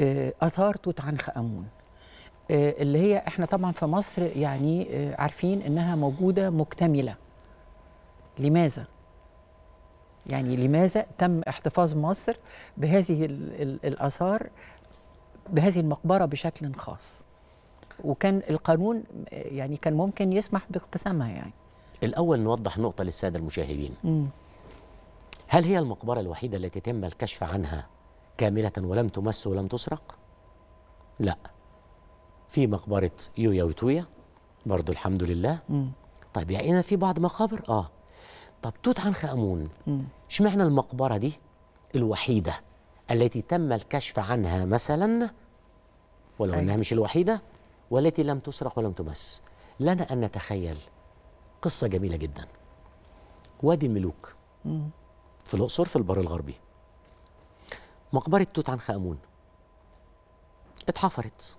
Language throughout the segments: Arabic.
آه، اثار توت عنخ امون آه، اللي هي احنا طبعا في مصر يعني آه، عارفين انها موجوده مكتمله لماذا يعني لماذا تم احتفاظ مصر بهذه الاثار بهذه المقبره بشكل خاص وكان القانون يعني كان ممكن يسمح باقتسامها يعني الاول نوضح نقطه للساده المشاهدين م. هل هي المقبره الوحيده التي تم الكشف عنها كاملة ولم تمس ولم تسرق لا في مقبرة يويا وتويا برضو الحمد لله مم. طيب يعني في بعض مقابر اه طب توت عنخ امون اشمعنى المقبره دي الوحيده التي تم الكشف عنها مثلا ولو طيب. انها مش الوحيده والتي لم تسرق ولم تمس لنا ان نتخيل قصه جميله جدا وادي الملوك مم. في الاقصر في البر الغربي مقبرة توت عنخ آمون اتحفرت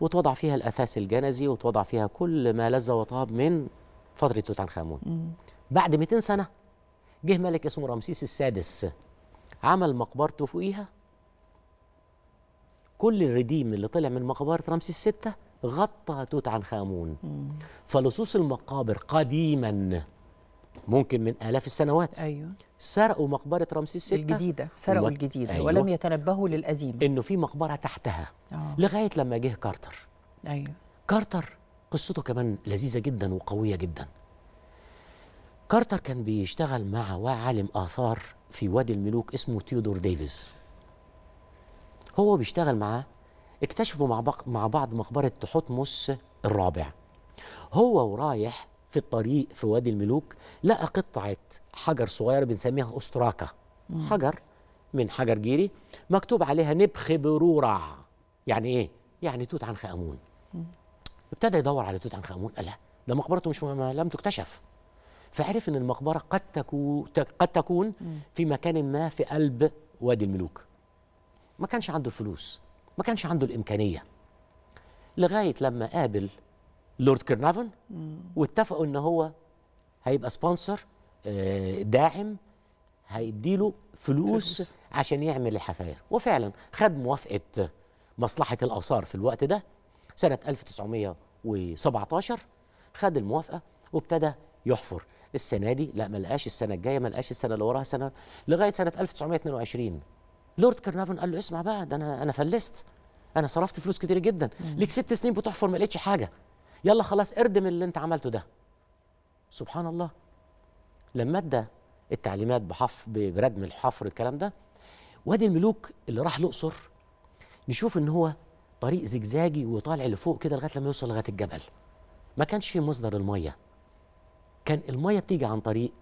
وتوضع فيها الأثاث الجنزي وتوضع فيها كل ما لذ وطاب من فترة توت عنخ آمون بعد 200 سنة جه ملك اسمه رمسيس السادس عمل مقبرته فوقيها كل الرديم اللي طلع من مقبرة رمسيس الستة غطى توت عنخ آمون فلصوص المقابر قديماً ممكن من آلاف السنوات أيوة. سرقوا مقبرة رمسيس الستة الجديدة سرقوا الجديدة أيوة. ولم يتنبهوا للأزيمة إنه في مقبرة تحتها أوه. لغاية لما جه كارتر أيوة. كارتر قصته كمان لذيذة جدا وقوية جدا كارتر كان بيشتغل مع عالم آثار في وادي الملوك اسمه تيودور ديفيز هو بيشتغل معاه اكتشفوا مع, مع بعض مقبرة تحتمس الرابع هو ورايح في الطريق في وادي الملوك لقى قطعه حجر صغيرة بنسميها استراكه حجر من حجر جيري مكتوب عليها نبخ برورع يعني ايه يعني توت عنخ امون ابتدى يدور على توت عنخ امون قال لا ده مقبرته مش مهمة لم تكتشف فعرف ان المقبره قد تكون قد تكون في مكان ما في قلب وادي الملوك ما كانش عنده الفلوس ما كانش عنده الامكانيه لغايه لما قابل لورد كرنافن واتفقوا ان هو هيبقى سبونسر آه، داعم هيديله فلوس, فلوس عشان يعمل الحفاير وفعلا خد موافقه مصلحه الاثار في الوقت ده سنه 1917 خد الموافقه وابتدى يحفر السنه دي لا ما لقاش السنه الجايه ما لقاش السنه اللي وراها سنه لغايه سنه 1922 لورد كرنافن قال له اسمع بقى ده انا انا فلست انا صرفت فلوس كتير جدا ليك ست سنين بتحفر ما لقيتش حاجه يلا خلاص اردم اللي انت عملته ده سبحان الله لما ادى التعليمات بحف بردم الحفر الكلام ده وادي الملوك اللي راح الاقصر نشوف ان هو طريق زجزاجي وطالع لفوق كده لغايه لما يوصل لغايه الجبل ما كانش في مصدر الميه كان الميه بتيجي عن طريق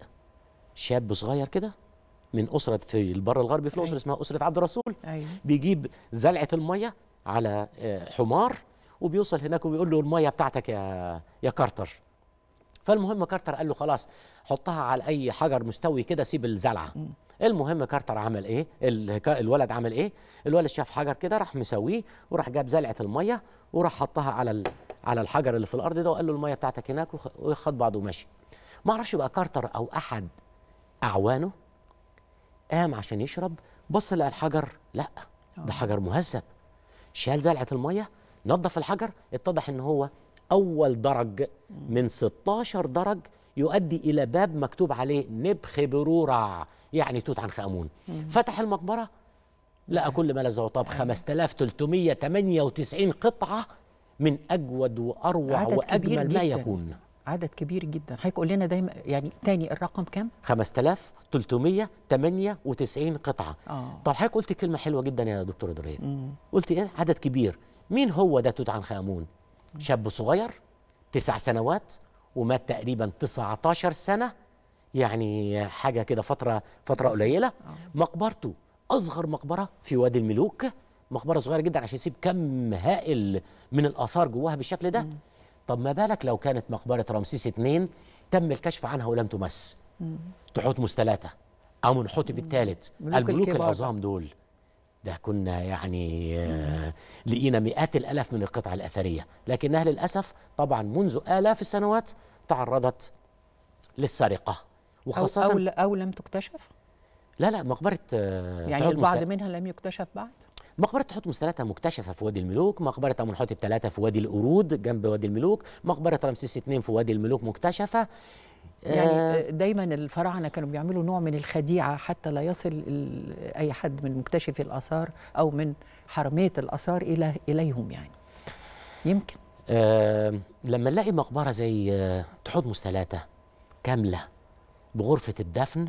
شاب صغير كده من اسره في البر الغربي في الاقصر أيوة. اسمها اسره عبد الرسول أيوة. بيجيب زلعه الميه على آه، حمار وبيوصل هناك وبيقول له الميه بتاعتك يا يا كارتر فالمهم كارتر قال له خلاص حطها على اي حجر مستوي كده سيب الزلعه المهم كارتر عمل ايه الولد عمل ايه الولد شاف حجر كده راح مسويه وراح جاب زلعه الميه وراح حطها على على الحجر اللي في الارض ده وقال له الميه بتاعتك هناك وخد بعضه ومشي ما اعرفش بقى كارتر او احد اعوانه قام عشان يشرب بص لقى الحجر لا ده آه. حجر مهذب شال زلعه الميه نظف الحجر اتضح ان هو اول درج من 16 درج يؤدي الى باب مكتوب عليه نبخ برورع يعني توت عنخ امون فتح المقبره لقى كل ما لذ وطاب 5398 قطعه من اجود واروع واجمل ما يكون عدد كبير جدا حضرتك قول لنا دايما يعني تاني الرقم كام 5398 قطعه أوه. طب حضرتك قلت كلمه حلوه جدا يا دكتور دريد قلت ايه عدد كبير مين هو ده توت عنخ آمون شاب صغير تسع سنوات ومات تقريبا 19 سنة يعني حاجة كده فترة فترة قليلة آه. مقبرته أصغر مقبرة في وادي الملوك مقبرة صغيرة جدا عشان يسيب كم هائل من الآثار جواها بالشكل ده طب ما بالك لو كانت مقبرة رمسيس اثنين تم الكشف عنها ولم تمس تحوت ثلاثة أو منحتب الثالث الملوك العظام دول ده كنا يعني آه، لقينا مئات الألاف من القطع الأثرية لكنها للأسف طبعا منذ آلاف السنوات تعرضت للسرقة وخاصة أو, أو, أو لم تكتشف؟ لا لا مقبرة آه، يعني البعض منها لم يكتشف بعد؟ مقبرة حتمس ثلاثة مكتشفة في وادي الملوك مقبرة أمنحتب ثلاثة في وادي القرود جنب وادي الملوك مقبرة رمسيس اثنين في وادي الملوك مكتشفة يعني آه. آه، دايما الفراعنه كانوا بيعملوا نوع من الخديعه حتى لا يصل اي حد من مكتشفي الاثار او من حرميه الاثار الى اليهم يعني يمكن آه لما نلاقي مقبره زي آه، تحوض تحتمس ثلاثه كامله بغرفه الدفن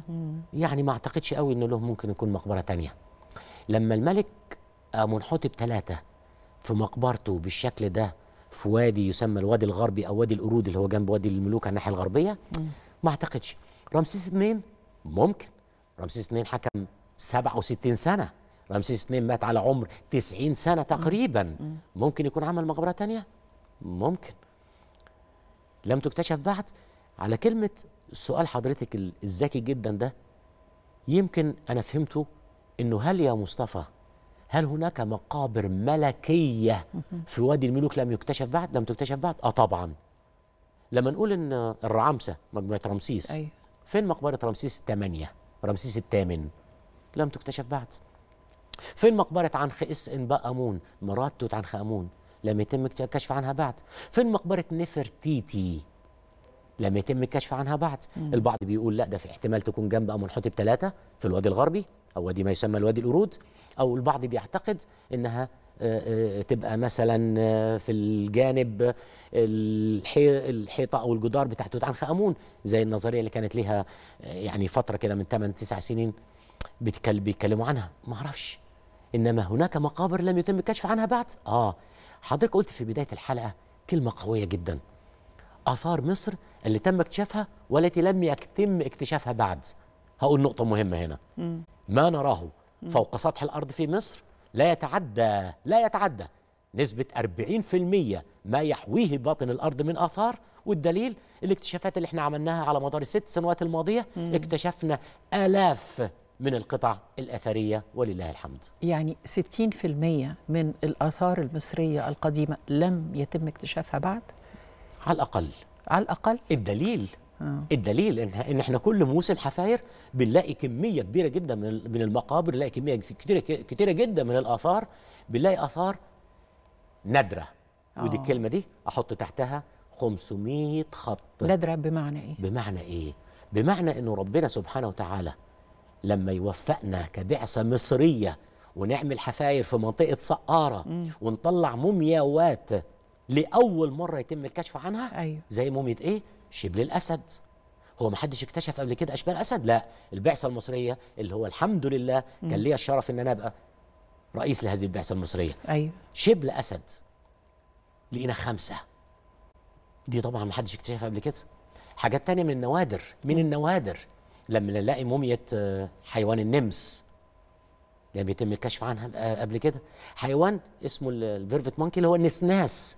يعني ما اعتقدش قوي انه له ممكن يكون مقبره تانية لما الملك منحوتب ثلاثه في مقبرته بالشكل ده في وادي يسمى الوادي الغربي او وادي القرود اللي هو جنب وادي الملوك على الناحيه الغربيه مم. ما اعتقدش رمسيس اثنين ممكن رمسيس اثنين حكم 67 سنه رمسيس اثنين مات على عمر 90 سنه تقريبا ممكن يكون عمل مقبره تانية ممكن لم تكتشف بعد على كلمه سؤال حضرتك الذكي جدا ده يمكن انا فهمته انه هل يا مصطفى هل هناك مقابر ملكيه في وادي الملوك لم يكتشف بعد لم تكتشف بعد اه طبعا لما نقول ان الرعامسه مجموعه رمسيس أي. أيوه. فين مقبره رمسيس الثمانيه رمسيس الثامن لم تكتشف بعد فين مقبره عنخ اس انباء امون مرات توت عنخ امون لم يتم الكشف عنها بعد فين مقبره نفرتيتي لم يتم الكشف عنها بعد مم. البعض بيقول لا ده في احتمال تكون جنب امنحتب ثلاثة في الوادي الغربي او وادي ما يسمى الوادي القرود او البعض بيعتقد انها آه، آه، تبقى مثلا آه، في الجانب الحيطه او الجدار بتاع توت عنخ امون زي النظريه اللي كانت ليها يعني فتره كده من 8 9 سنين بيتكلموا عنها ما اعرفش انما هناك مقابر لم يتم الكشف عنها بعد اه حضرتك قلت في بدايه الحلقه كلمه قويه جدا اثار مصر اللي تم اكتشافها والتي لم يتم اكتشافها بعد هقول نقطه مهمه هنا ما نراه فوق سطح الارض في مصر لا يتعدى لا يتعدى نسبة 40% ما يحويه باطن الأرض من آثار والدليل الاكتشافات اللي احنا عملناها على مدار الست سنوات الماضية مم. اكتشفنا آلاف من القطع الأثرية ولله الحمد يعني 60% من الآثار المصرية القديمة لم يتم اكتشافها بعد؟ على الأقل على الأقل الدليل أوه. الدليل ان ان احنا كل موسم حفاير بنلاقي كميه كبيره جدا من من المقابر بنلاقي كميه كتيره كتيره جدا من الاثار بنلاقي اثار نادره ودي آه. الكلمه دي احط تحتها 500 خط نادره بمعنى ايه بمعنى ايه بمعنى انه ربنا سبحانه وتعالى لما يوفقنا كبعثه مصريه ونعمل حفاير في منطقه سقاره ونطلع مومياوات لاول مره يتم الكشف عنها أيوه. زي موميه ايه شبل الأسد هو ما حدش اكتشف قبل كده اشبال اسد لا البعثه المصريه اللي هو الحمد لله كان ليا الشرف ان انا ابقى رئيس لهذه البعثه المصريه ايوه شبل اسد لقينا خمسه دي طبعا ما حدش اكتشفها قبل كده حاجات تانية من النوادر من النوادر لما نلاقي مومية آه، حيوان النمس لم يتم الكشف عنها آه، قبل كده حيوان اسمه الفيرفت مونكي اللي هو النسناس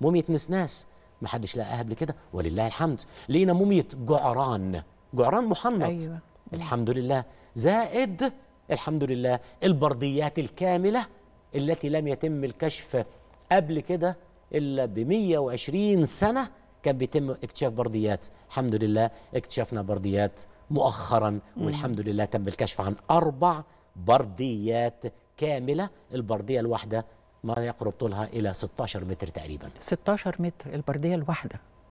مومية نسناس ما حدش لقاها قبل كده ولله الحمد لقينا موميه جعران جعران محنط أيوة. الحمد لله زائد الحمد لله البرديات الكامله التي لم يتم الكشف قبل كده الا ب 120 سنه كان بيتم اكتشاف برديات الحمد لله اكتشفنا برديات مؤخرا والحمد لله تم الكشف عن اربع برديات كامله البرديه الواحده ما يقرب طولها إلى 16 متر تقريبا 16 متر البردية الواحدة